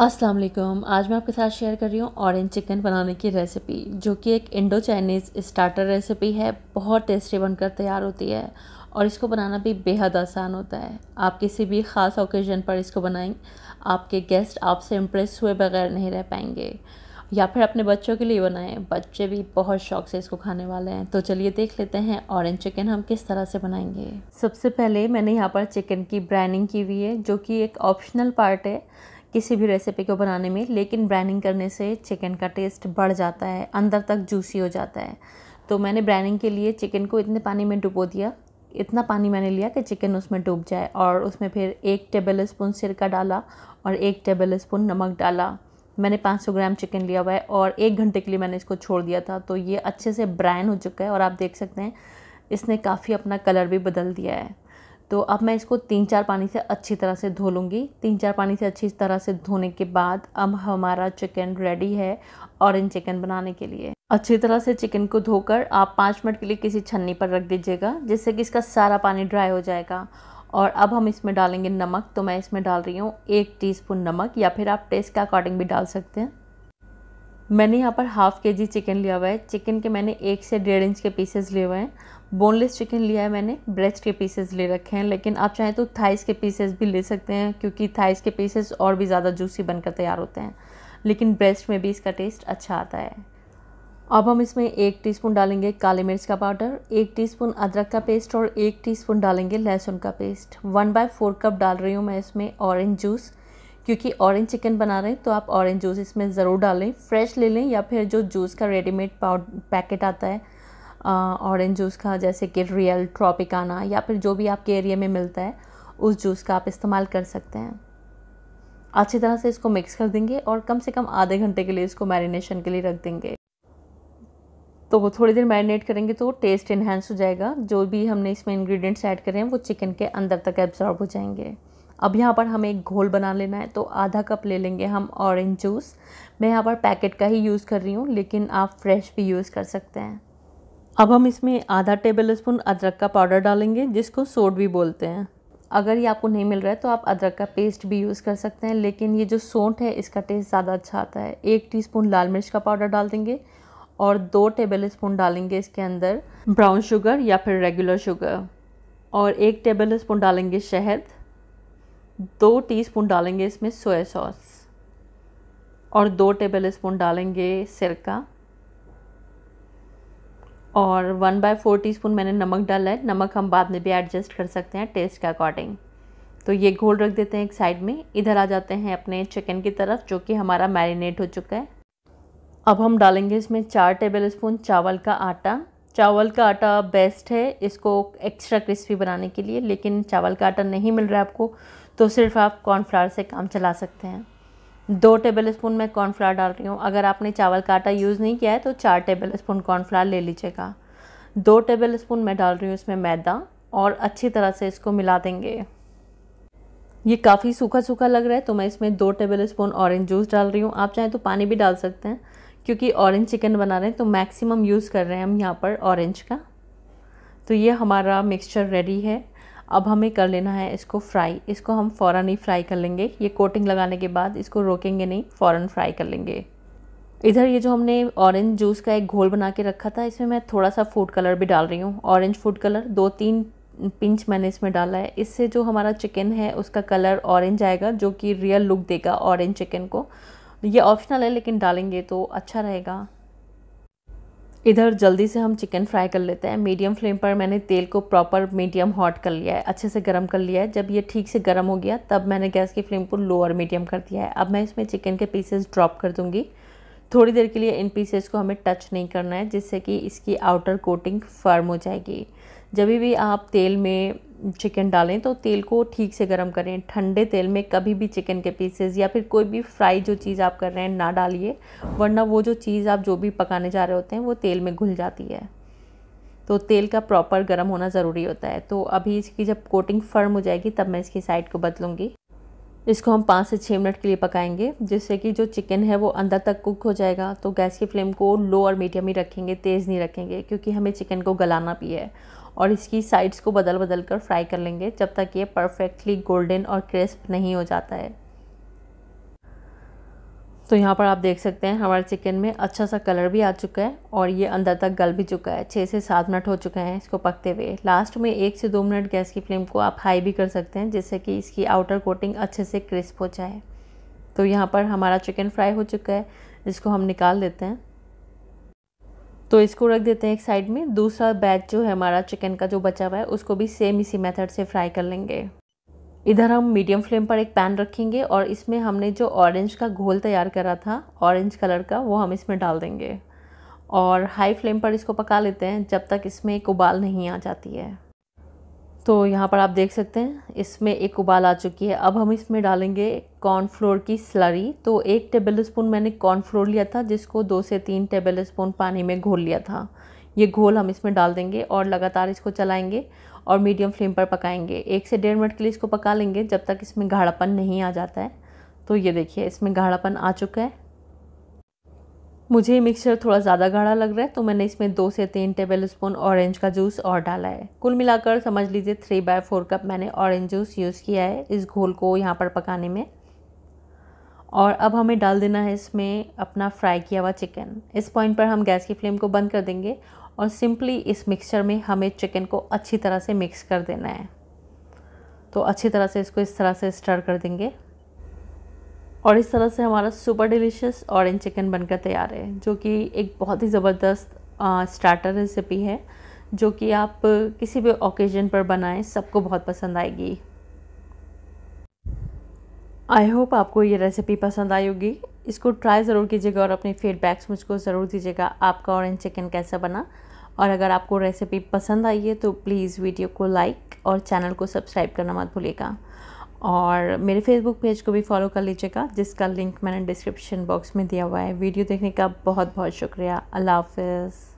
अस्सलाम वालेकुम आज मैं आपके साथ शेयर कर रही हूँ ऑरेंज चिकन बनाने की रेसिपी जो कि एक इंडो चाइनीज़ स्टार्टर रेसिपी है बहुत टेस्टी बनकर तैयार होती है और इसको बनाना भी बेहद आसान होता है आप किसी भी ख़ास ओकेजन पर इसको बनाएं आपके गेस्ट आपसे इम्प्रेस हुए बगैर नहीं रह पाएंगे या फिर अपने बच्चों के लिए बनाएं बच्चे भी बहुत शौक से इसको खाने वाले हैं तो चलिए देख लेते हैं ऑरेंज चिकन हम किस तरह से बनाएंगे सबसे पहले मैंने यहाँ पर चिकन की ब्राइनिंग की हुई है जो कि एक ऑप्शनल पार्ट है किसी भी रेसिपी को बनाने में लेकिन ब्राइनिंग करने से चिकन का टेस्ट बढ़ जाता है अंदर तक जूसी हो जाता है तो मैंने ब्राइनिंग के लिए चिकन को इतने पानी में डुबो दिया इतना पानी मैंने लिया कि चिकन उसमें डूब जाए और उसमें फिर एक टेबल स्पून सिरका डाला और एक टेबल स्पून नमक डाला मैंने 500 ग्राम चिकन लिया हुआ है और एक घंटे के लिए मैंने इसको छोड़ दिया था तो ये अच्छे से ब्राइन हो चुका है और आप देख सकते हैं इसने काफ़ी अपना कलर भी बदल दिया है तो अब मैं इसको तीन चार पानी से अच्छी तरह से धो लूँगी तीन चार पानी से अच्छी तरह से धोने के बाद अब हमारा चिकन रेडी है ऑरेंज चिकन बनाने के लिए अच्छी तरह से चिकन को धोकर आप पाँच मिनट के लिए किसी छन्नी पर रख दीजिएगा जिससे कि इसका सारा पानी ड्राई हो जाएगा और अब हम इसमें डालेंगे नमक तो मैं इसमें डाल रही हूँ एक टीस्पून नमक या फिर आप टेस्ट के अकॉर्डिंग भी डाल सकते हैं मैंने यहाँ पर हाफ़ के जी चिकन लिया हुआ है चिकन के मैंने एक से डेढ़ इंच के पीसेस लिए हुए हैं बोनलेस चिकन लिया है मैंने ब्रेस्ट के पीसेस ले रखे हैं लेकिन आप चाहें तो थाइस के पीसेस भी ले सकते हैं क्योंकि थाइस के पीसेस और भी ज़्यादा जूसी बनकर तैयार होते हैं लेकिन ब्रेस्ट में भी इसका टेस्ट अच्छा आता है अब हम इसमें एक टीस्पून डालेंगे काली मिर्च का पाउडर एक टीस्पून अदरक का पेस्ट और एक टीस्पून डालेंगे लहसुन का paste one by four cup डाल रही हूँ मैं इसमें ऑरेंज जूस क्योंकि ऑरेंज चिकन बना रहे हैं तो आप ऑरेंज जूस इसमें ज़रूर डालें फ्रेश ले लें या फिर जो जूस का रेडीमेड पाउड पैकेट आता है ऑरेंज जूस का जैसे कि रियल ट्रॉपिकाना या फिर जो भी आपके एरिया में मिलता है उस जूस का आप इस्तेमाल कर सकते हैं अच्छी तरह से इसको मिक्स कर देंगे और कम से कम आधे घंटे के लिए इसको मैरिनेशन के लिए रख देंगे तो वो थोड़ी देर मैरिनेट करेंगे तो टेस्ट इन्हेंस हो जाएगा जो भी हमने इसमें इंग्रेडिएंट्स ऐड करे हैं वो चिकन के अंदर तक एब्जॉर्ब हो जाएंगे अब यहाँ पर हमें एक घोल बना लेना है तो आधा कप ले लेंगे हम ऑरेंज जूस मैं यहाँ पर पैकेट का ही यूज़ कर रही हूँ लेकिन आप फ्रेश भी यूज़ कर सकते हैं अब हम इसमें आधा टेबल स्पून अदरक का पाउडर डालेंगे जिसको सोड भी बोलते हैं अगर ये आपको नहीं मिल रहा है तो आप अदरक का पेस्ट भी यूज़ कर सकते हैं लेकिन ये जो सोंठ है इसका टेस्ट ज़्यादा अच्छा आता है एक टीस्पून लाल मिर्च का पाउडर डाल देंगे और दो टेबल स्पून डालेंगे इसके अंदर ब्राउन शुगर या फिर रेगुलर शुगर और एक टेबल स्पून डालेंगे शहद दो टी डालेंगे इसमें सोया सॉस और दो टेबल स्पून डालेंगे सिरका और वन बाय फोर टी मैंने नमक डाला है नमक हम बाद में भी एडजस्ट कर सकते हैं टेस्ट के अकॉर्डिंग तो ये घोल रख देते हैं एक साइड में इधर आ जाते हैं अपने चिकन की तरफ जो कि हमारा मैरिनेट हो चुका है अब हम डालेंगे इसमें चार टेबल स्पून चावल का आटा चावल का आटा बेस्ट है इसको एक्स्ट्रा क्रिस्पी बनाने के लिए लेकिन चावल का आटा नहीं मिल रहा है आपको तो सिर्फ आप कॉर्नफ्लावर से काम चला सकते हैं दो टेबल स्पून मैं कॉर्नफ्लावर डाल रही हूँ अगर आपने चावल का आटा यूज़ नहीं किया है तो चार टेबल स्पून कॉर्नफ्लावर ले लीजिएगा दो टेबल स्पून मैं डाल रही हूँ इसमें मैदा और अच्छी तरह से इसको मिला देंगे ये काफ़ी सूखा सूखा लग रहा है तो मैं इसमें दो टेबल स्पून ऑरेंज जूस डाल रही हूँ आप चाहें तो पानी भी डाल सकते हैं क्योंकि ऑरेंज चिकन बना रहे हैं तो मैक्सिमम यूज़ कर रहे हैं हम यहाँ पर ऑरेंज का तो ये हमारा मिक्सचर रेडी है अब हमें कर लेना है इसको फ्राई इसको हम फ़ौर ही फ्राई कर लेंगे ये कोटिंग लगाने के बाद इसको रोकेंगे नहीं फ़ौर फ्राई कर लेंगे इधर ये जो हमने ऑरेंज जूस का एक घोल बना के रखा था इसमें मैं थोड़ा सा फूड कलर भी डाल रही हूँ ऑरेंज फूड कलर दो तीन पिंच मैंने इसमें डाला है इससे जो हमारा चिकन है उसका कलर ऑरेंज आएगा जो कि रियल लुक देगा ऑरेंज चिकन को ये ऑप्शनल है लेकिन डालेंगे तो अच्छा रहेगा इधर जल्दी से हम चिकन फ्राई कर लेते हैं मीडियम फ्लेम पर मैंने तेल को प्रॉपर मीडियम हॉट कर लिया है अच्छे से गर्म कर लिया है जब ये ठीक से गर्म हो गया तब मैंने गैस की फ्लेम को लो और मीडियम कर दिया है अब मैं इसमें चिकन के पीसेस ड्रॉप कर दूँगी थोड़ी देर के लिए इन पीसेस को हमें टच नहीं करना है जिससे कि इसकी आउटर कोटिंग फर्म हो जाएगी जब भी आप तेल में चिकन डालें तो तेल को ठीक से गर्म करें ठंडे तेल में कभी भी चिकन के पीसेस या फिर कोई भी फ्राई जो चीज़ आप कर रहे हैं ना डालिए वरना वो जो चीज़ आप जो भी पकाने जा रहे होते हैं वो तेल में घुल जाती है तो तेल का प्रॉपर गर्म होना ज़रूरी होता है तो अभी इसकी जब कोटिंग फर्म हो जाएगी तब मैं इसकी साइड को बदलूँगी इसको हम पाँच से छः मिनट के लिए पकाएंगे जिससे कि जो चिकन है वो अंदर तक कुक हो जाएगा तो गैस की फ्लेम को लो और मीडियम ही रखेंगे तेज़ नहीं रखेंगे क्योंकि हमें चिकन को गलाना भी है और इसकी साइड्स को बदल बदल कर फ्राई कर लेंगे जब तक ये परफेक्टली गोल्डन और क्रिस्प नहीं हो जाता है तो यहाँ पर आप देख सकते हैं हमारे चिकन में अच्छा सा कलर भी आ चुका है और ये अंदर तक गल भी चुका है छः से सात मिनट हो चुके हैं इसको पकते हुए लास्ट में एक से दो मिनट गैस की फ्लेम को आप हाई भी कर सकते हैं जिससे कि इसकी आउटर कोटिंग अच्छे से क्रिस्प हो जाए तो यहाँ पर हमारा चिकन फ्राई हो चुका है इसको हम निकाल देते हैं तो इसको रख देते हैं एक साइड में दूसरा बैच जो है हमारा चिकन का जो बचा हुआ है उसको भी सेम इसी मेथड से फ्राई कर लेंगे इधर हम मीडियम फ्लेम पर एक पैन रखेंगे और इसमें हमने जो ऑरेंज का घोल तैयार करा था ऑरेंज कलर का वो हम इसमें डाल देंगे और हाई फ्लेम पर इसको पका लेते हैं जब तक इसमें एक उबाल नहीं आ जाती है तो यहाँ पर आप देख सकते हैं इसमें एक उबाल आ चुकी है अब हम इसमें डालेंगे कॉर्नफ्लोर की स्लरी तो एक टेबल स्पून मैंने कॉर्नफ्लोर लिया था जिसको दो से तीन टेबल स्पून पानी में घोल लिया था ये घोल हम इसमें डाल देंगे और लगातार इसको चलाएंगे और मीडियम फ्लेम पर पकाएंगे एक से डेढ़ मिनट के लिए इसको पका लेंगे जब तक इसमें गाढ़ापन नहीं आ जाता है तो ये देखिए इसमें गाढ़ापन आ चुका है मुझे ये मिक्सचर थोड़ा ज़्यादा गाढ़ा लग रहा है तो मैंने इसमें दो से तीन टेबल स्पून ऑरेंज का जूस और डाला है कुल मिलाकर समझ लीजिए थ्री बाय फोर कप मैंने ऑरेंज जूस यूज़ किया है इस घोल को यहाँ पर पकाने में और अब हमें डाल देना है इसमें अपना फ्राई किया हुआ चिकन इस पॉइंट पर हम गैस की फ्लेम को बंद कर देंगे और सिंपली इस मिक्सचर में हमें चिकन को अच्छी तरह से मिक्स कर देना है तो अच्छी तरह से इसको इस तरह से स्टर कर देंगे और इस तरह से हमारा सुपर डिलीशियस ऑरेंज चिकन बनकर तैयार है जो कि एक बहुत ही ज़बरदस्त स्टार्टर रेसिपी है जो कि आप किसी भी ओकेजन पर बनाएं सबको बहुत पसंद आएगी आई होप आपको ये रेसिपी पसंद आई होगी इसको ट्राई ज़रूर कीजिएगा और अपने फीडबैक्स मुझको ज़रूर दीजिएगा आपका ऑरेंज चिकन कैसा बना और अगर आपको रेसिपी पसंद आई है तो प्लीज़ वीडियो को लाइक और चैनल को सब्सक्राइब करना मत भूलिएगा और मेरे फेसबुक पेज को भी फॉलो कर लीजिएगा जिसका लिंक मैंने डिस्क्रिप्शन बॉक्स में दिया हुआ है वीडियो देखने का बहुत बहुत शुक्रिया अल्लाह हाफिज़